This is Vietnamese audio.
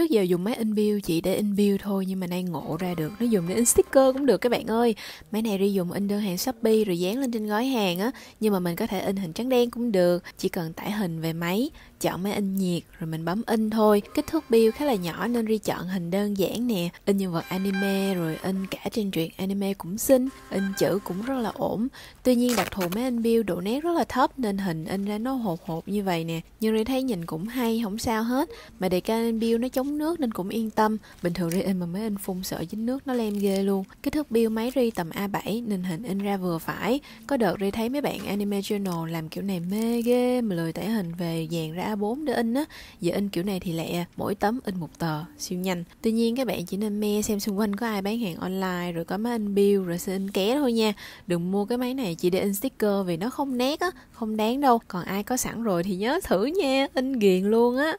Trước giờ dùng máy in bill chỉ để in bill thôi nhưng mà nay ngộ ra được Nó dùng để in sticker cũng được các bạn ơi Máy này đi dùng in đơn hàng Shopee rồi dán lên trên gói hàng á Nhưng mà mình có thể in hình trắng đen cũng được Chỉ cần tải hình về máy, chọn máy in nhiệt rồi mình bấm in thôi Kích thước bill khá là nhỏ nên Ri chọn hình đơn giản nè In nhân vật anime rồi in cả trên truyện anime cũng xinh In chữ cũng rất là ổn Tuy nhiên đặc thù máy in bill độ nét rất là thấp nên hình in ra nó hột hột như vậy nè Nhưng Ri thấy nhìn cũng hay không sao hết Mà đề can in bill nó chống chống nước nên cũng yên tâm bình thường ri in mà máy in phun sợ dính nước nó lem ghê luôn kích thước bill máy ri tầm A7 nên hình in ra vừa phải có đợt ri thấy mấy bạn anime journal làm kiểu này mê ghê mà lười tải hình về dàn ra A4 để in á giờ in kiểu này thì lẹ mỗi tấm in một tờ siêu nhanh tuy nhiên các bạn chỉ nên me xem xung quanh có ai bán hàng online rồi có máy in bill rồi sẽ in ké thôi nha đừng mua cái máy này chỉ để in sticker vì nó không nét á không đáng đâu còn ai có sẵn rồi thì nhớ thử nha in ghiền luôn á